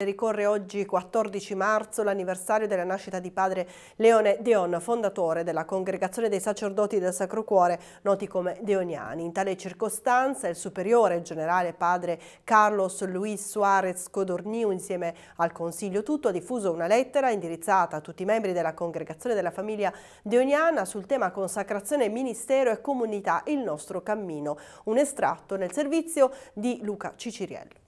Ricorre oggi 14 marzo l'anniversario della nascita di padre Leone Deon, fondatore della Congregazione dei Sacerdoti del Sacro Cuore, noti come Deoniani. In tale circostanza il superiore generale padre Carlos Luis Suarez Codorniu insieme al Consiglio tutto ha diffuso una lettera indirizzata a tutti i membri della Congregazione della famiglia Deoniana sul tema consacrazione ministero e comunità il nostro cammino. Un estratto nel servizio di Luca Ciciriello.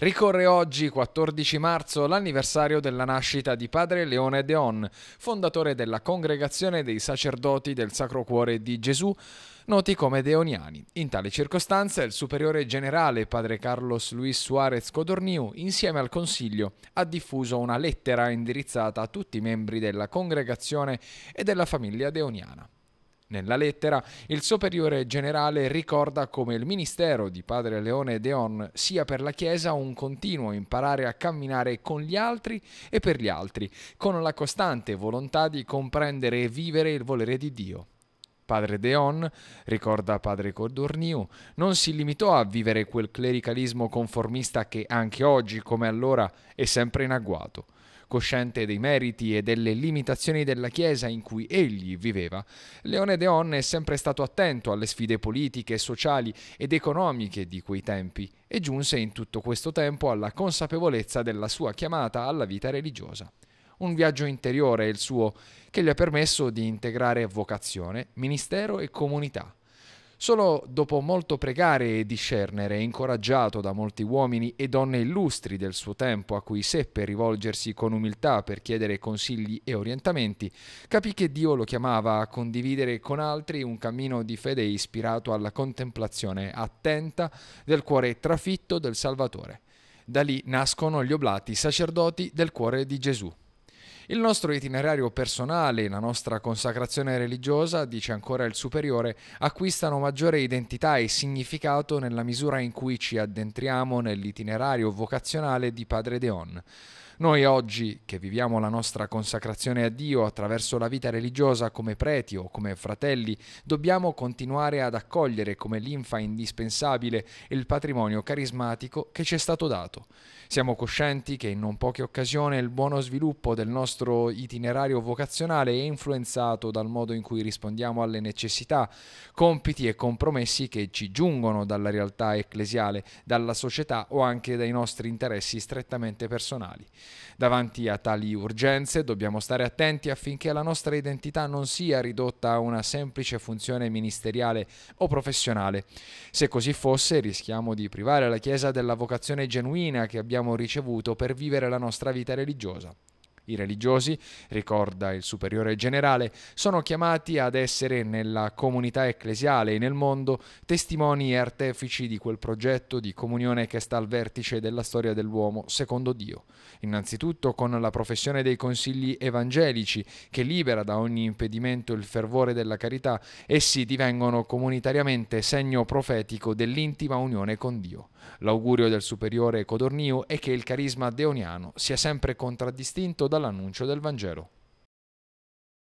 Ricorre oggi, 14 marzo, l'anniversario della nascita di padre Leone Deon, fondatore della Congregazione dei Sacerdoti del Sacro Cuore di Gesù, noti come Deoniani. In tale circostanza il superiore generale padre Carlos Luis Suarez Codorniu, insieme al Consiglio, ha diffuso una lettera indirizzata a tutti i membri della congregazione e della famiglia deoniana. Nella lettera il superiore generale ricorda come il ministero di padre Leone Deon sia per la Chiesa un continuo imparare a camminare con gli altri e per gli altri, con la costante volontà di comprendere e vivere il volere di Dio. Padre Deon, ricorda padre Codorniu, non si limitò a vivere quel clericalismo conformista che anche oggi, come allora, è sempre in agguato Cosciente dei meriti e delle limitazioni della Chiesa in cui egli viveva, Leone Deon è sempre stato attento alle sfide politiche, sociali ed economiche di quei tempi e giunse in tutto questo tempo alla consapevolezza della sua chiamata alla vita religiosa un viaggio interiore è il suo che gli ha permesso di integrare vocazione, ministero e comunità, Solo dopo molto pregare e discernere, incoraggiato da molti uomini e donne illustri del suo tempo a cui seppe rivolgersi con umiltà per chiedere consigli e orientamenti, capì che Dio lo chiamava a condividere con altri un cammino di fede ispirato alla contemplazione attenta del cuore trafitto del Salvatore. Da lì nascono gli oblati sacerdoti del cuore di Gesù. Il nostro itinerario personale, la nostra consacrazione religiosa, dice ancora il superiore, acquistano maggiore identità e significato nella misura in cui ci addentriamo nell'itinerario vocazionale di Padre Deon. Noi oggi, che viviamo la nostra consacrazione a Dio attraverso la vita religiosa come preti o come fratelli, dobbiamo continuare ad accogliere come linfa indispensabile il patrimonio carismatico che ci è stato dato. Siamo coscienti che in non poche occasioni il buono sviluppo del nostro itinerario vocazionale è influenzato dal modo in cui rispondiamo alle necessità, compiti e compromessi che ci giungono dalla realtà ecclesiale, dalla società o anche dai nostri interessi strettamente personali. Davanti a tali urgenze dobbiamo stare attenti affinché la nostra identità non sia ridotta a una semplice funzione ministeriale o professionale. Se così fosse rischiamo di privare la Chiesa della vocazione genuina che abbiamo ricevuto per vivere la nostra vita religiosa. I religiosi, ricorda il superiore generale, sono chiamati ad essere nella comunità ecclesiale e nel mondo testimoni e artefici di quel progetto di comunione che sta al vertice della storia dell'uomo secondo Dio. Innanzitutto con la professione dei consigli evangelici che libera da ogni impedimento il fervore della carità, essi divengono comunitariamente segno profetico dell'intima unione con Dio. L'augurio del superiore Codornio è che il carisma deoniano sia sempre contraddistinto da dall'annuncio del Vangelo.